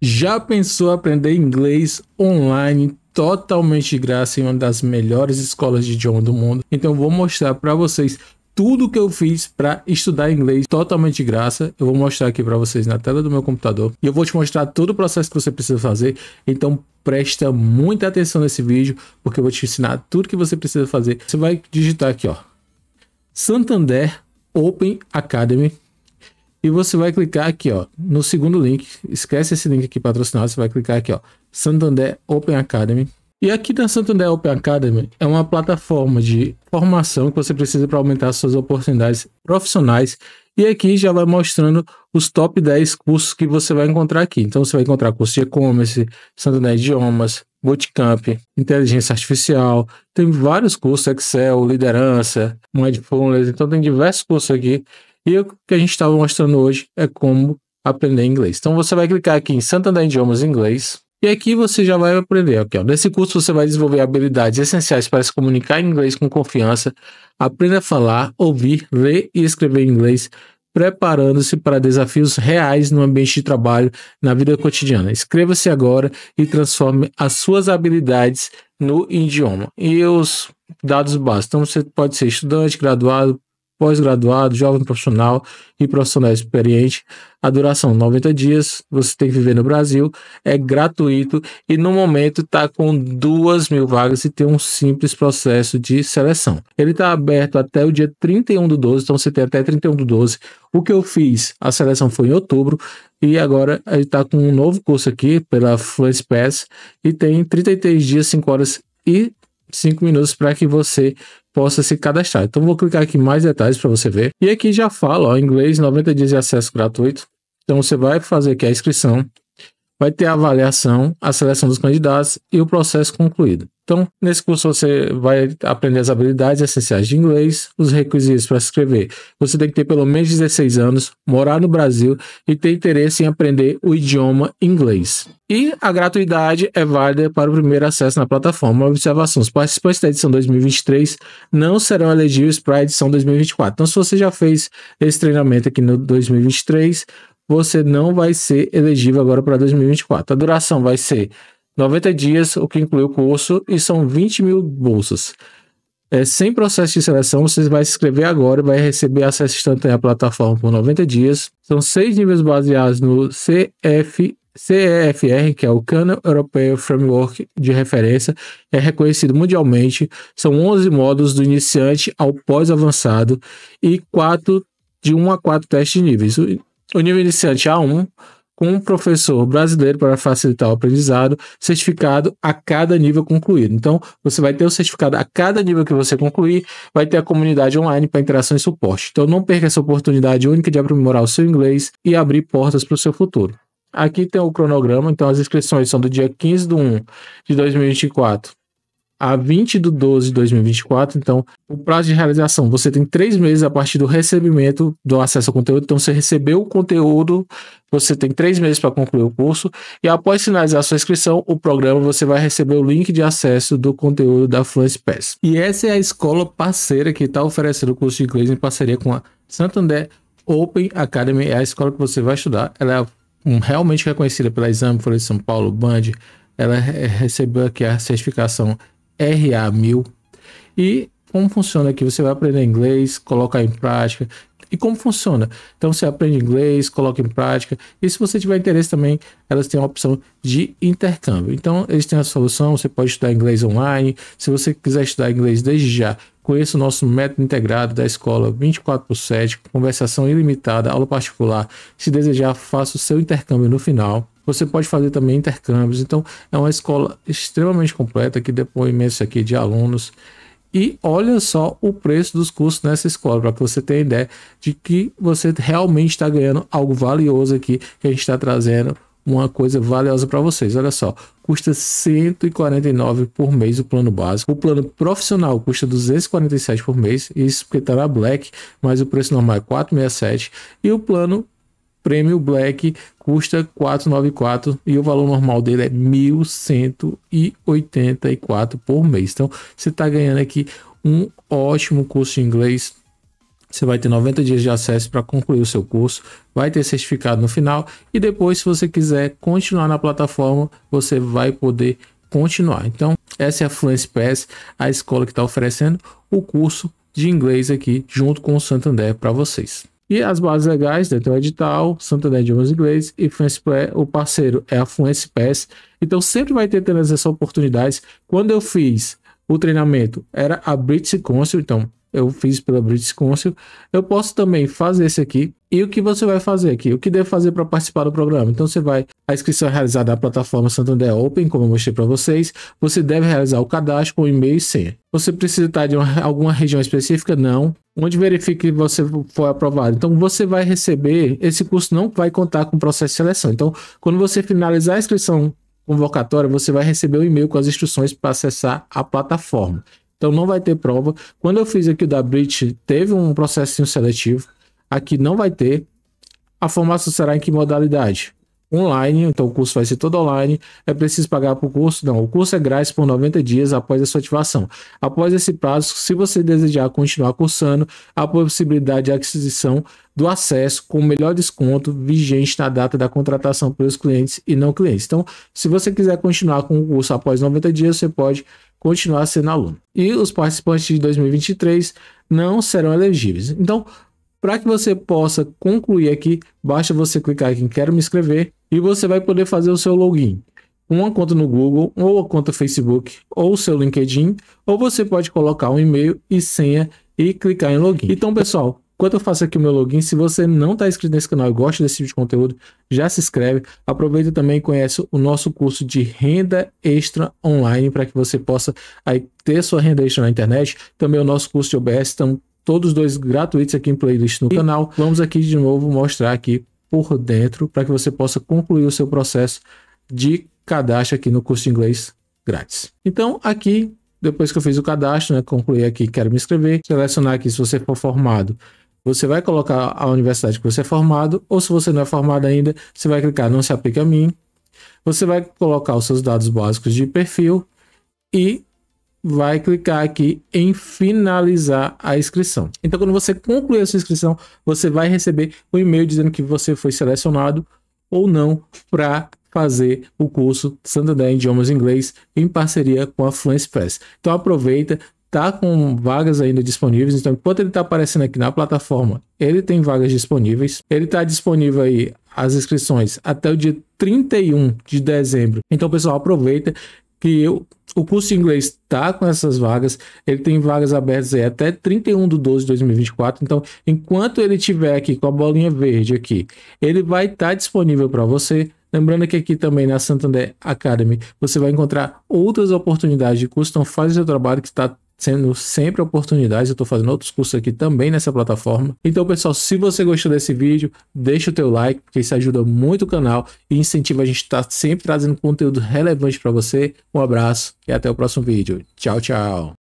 Já pensou aprender inglês online totalmente de graça em uma das melhores escolas de idioma do mundo? Então vou mostrar para vocês tudo que eu fiz para estudar inglês totalmente de graça. Eu vou mostrar aqui para vocês na tela do meu computador e eu vou te mostrar todo o processo que você precisa fazer. Então presta muita atenção nesse vídeo porque eu vou te ensinar tudo que você precisa fazer. Você vai digitar aqui, ó. Santander Open Academy e você vai clicar aqui, ó, no segundo link. Esquece esse link aqui patrocinado, você vai clicar aqui, ó, Santander Open Academy. E aqui na Santander Open Academy é uma plataforma de formação que você precisa para aumentar suas oportunidades profissionais. E aqui já vai mostrando os top 10 cursos que você vai encontrar aqui. Então você vai encontrar curso de e-commerce, Santander Idiomas, Bootcamp, Inteligência Artificial, tem vários cursos, Excel, Liderança, Mindfulness, então tem diversos cursos aqui e o que a gente estava mostrando hoje é como aprender inglês. Então você vai clicar aqui em Santander Idiomas Inglês. E aqui você já vai aprender. Aqui, ó. Nesse curso você vai desenvolver habilidades essenciais para se comunicar em inglês com confiança, aprender a falar, ouvir, ler e escrever em inglês, preparando-se para desafios reais no ambiente de trabalho, na vida cotidiana. Inscreva-se agora e transforme as suas habilidades no idioma. E os dados básicos. Então você pode ser estudante, graduado, pós-graduado, jovem profissional e profissional experiente. A duração 90 dias, você tem que viver no Brasil, é gratuito e no momento está com duas mil vagas e tem um simples processo de seleção. Ele está aberto até o dia 31 do 12, então você tem até 31 do 12. O que eu fiz, a seleção foi em outubro e agora ele está com um novo curso aqui pela Fluence Pass e tem 33 dias, 5 horas e 5 minutos para que você possa se cadastrar. Então vou clicar aqui em mais detalhes para você ver. E aqui já fala, ó, inglês, 90 dias de acesso gratuito. Então você vai fazer aqui a inscrição, vai ter a avaliação, a seleção dos candidatos e o processo concluído. Então, nesse curso você vai aprender as habilidades essenciais de inglês, os requisitos para se inscrever. Você tem que ter pelo menos 16 anos, morar no Brasil e ter interesse em aprender o idioma inglês. E a gratuidade é válida para o primeiro acesso na plataforma. Observação: os participantes da edição 2023 não serão elegíveis para a edição 2024. Então, se você já fez esse treinamento aqui no 2023, você não vai ser elegível agora para 2024. A duração vai ser 90 dias, o que inclui o curso, e são 20 mil bolsas. É, sem processo de seleção, você vai se inscrever agora e vai receber acesso instantâneo à plataforma por 90 dias. São seis níveis baseados no CF, CEFR, que é o Cano Europeu Framework de Referência, é reconhecido mundialmente. São 11 módulos do iniciante ao pós-avançado e 4 de 1 a 4 testes de níveis. O nível iniciante A1 com um professor brasileiro para facilitar o aprendizado, certificado a cada nível concluído. Então, você vai ter o certificado a cada nível que você concluir, vai ter a comunidade online para interação e suporte. Então, não perca essa oportunidade única de aprimorar o seu inglês e abrir portas para o seu futuro. Aqui tem o cronograma, então as inscrições são do dia 15 de 1 de 2024 a 20 de 12 de 2024. Então, o prazo de realização, você tem três meses a partir do recebimento do acesso ao conteúdo. Então, você recebeu o conteúdo, você tem três meses para concluir o curso. E após finalizar sua inscrição, o programa, você vai receber o link de acesso do conteúdo da Fluence Pass. E essa é a escola parceira que está oferecendo o curso de inglês em parceria com a Santander Open Academy. É a escola que você vai estudar. Ela é realmente reconhecida pela Exame Folha de São Paulo, Band. Ela recebeu aqui a certificação RA1000. E como funciona aqui? Você vai aprender inglês, colocar em prática. E como funciona? Então você aprende inglês, coloca em prática. E se você tiver interesse também, elas têm a opção de intercâmbio. Então eles têm a solução. Você pode estudar inglês online. Se você quiser estudar inglês desde já, Conheça o nosso método integrado da escola 24 por 7, conversação ilimitada, aula particular. Se desejar, faça o seu intercâmbio no final. Você pode fazer também intercâmbios. Então, é uma escola extremamente completa que depoimentos aqui de alunos. E olha só o preço dos cursos nessa escola, para que você tenha ideia de que você realmente está ganhando algo valioso aqui, que a gente está trazendo uma coisa valiosa para vocês. Olha só, custa 149 por mês o plano básico. O plano profissional custa 247 por mês, isso porque está na Black, mas o preço normal é 467 e o plano Prêmio Black custa 494 e o valor normal dele é 1184 por mês. Então você está ganhando aqui um ótimo curso de inglês. Você vai ter 90 dias de acesso para concluir o seu curso, vai ter certificado no final e depois, se você quiser continuar na plataforma, você vai poder continuar. Então, essa é a Fluence Pass, a escola que está oferecendo o curso de inglês aqui junto com o Santander para vocês. E as bases legais, dentro né? do edital, Santander Idiomas Inglês e Fluencepé, o parceiro é a Pass. Então sempre vai ter tendo essas oportunidades. Quando eu fiz o treinamento, era a British Council, então eu fiz pela British Council, eu posso também fazer esse aqui. E o que você vai fazer aqui? O que deve fazer para participar do programa? Então você vai, a inscrição é realizada na plataforma Santander Open, como eu mostrei para vocês. Você deve realizar o cadastro com e-mail e senha. Você precisa estar de uma, alguma região específica? Não. Onde verifica que você foi aprovado. Então você vai receber, esse curso não vai contar com o processo de seleção. Então, quando você finalizar a inscrição convocatória, você vai receber o um e-mail com as instruções para acessar a plataforma. Então não vai ter prova. Quando eu fiz aqui o da Bridge teve um processinho seletivo. Aqui não vai ter. A formação será em que modalidade? Online, então o curso vai ser todo online. É preciso pagar para o curso? Não, o curso é grátis por 90 dias após a sua ativação. Após esse prazo, se você desejar continuar cursando, há possibilidade de aquisição do acesso com o melhor desconto vigente na data da contratação pelos clientes e não clientes. Então, se você quiser continuar com o curso após 90 dias, você pode continuar sendo aluno. E os participantes de 2023 não serão elegíveis. Então, para que você possa concluir aqui, basta você clicar aqui em Quero me inscrever e você vai poder fazer o seu login. Uma conta no Google, ou a conta Facebook, ou o seu LinkedIn, ou você pode colocar um e-mail e senha e clicar em login. Então, pessoal, Enquanto eu faço aqui o meu login, se você não está inscrito nesse canal e gosta desse tipo de conteúdo, já se inscreve. Aproveita também e conhece o nosso curso de renda extra online para que você possa aí, ter sua renda extra na internet. Também o nosso curso de OBS, estão todos dois gratuitos aqui em playlist no canal. Vamos aqui de novo mostrar aqui por dentro para que você possa concluir o seu processo de cadastro aqui no curso de inglês grátis. Então, aqui, depois que eu fiz o cadastro, né, concluí aqui, quero me inscrever, selecionar aqui se você for formado você vai colocar a universidade que você é formado, ou se você não é formado ainda, você vai clicar não se aplica a mim. Você vai colocar os seus dados básicos de perfil e vai clicar aqui em finalizar a inscrição. Então, quando você concluir a sua inscrição, você vai receber um e-mail dizendo que você foi selecionado ou não para fazer o curso Santander Idiomas Inglês em parceria com a Fluence Press. Então aproveita, está com vagas ainda disponíveis. Então, enquanto ele está aparecendo aqui na plataforma, ele tem vagas disponíveis. Ele está disponível aí as inscrições até o dia 31 de dezembro. Então, pessoal, aproveita que eu, o curso de inglês está com essas vagas. Ele tem vagas abertas aí até 31 de 12 de 2024. Então, enquanto ele tiver aqui com a bolinha verde aqui, ele vai estar tá disponível para você. Lembrando que aqui também na Santander Academy você vai encontrar outras oportunidades de curso. Então, faz o seu trabalho que está sendo sempre oportunidades. Eu estou fazendo outros cursos aqui também nessa plataforma. Então, pessoal, se você gostou desse vídeo, deixa o teu like, porque isso ajuda muito o canal e incentiva a gente a tá estar sempre trazendo conteúdo relevante para você. Um abraço e até o próximo vídeo. Tchau, tchau.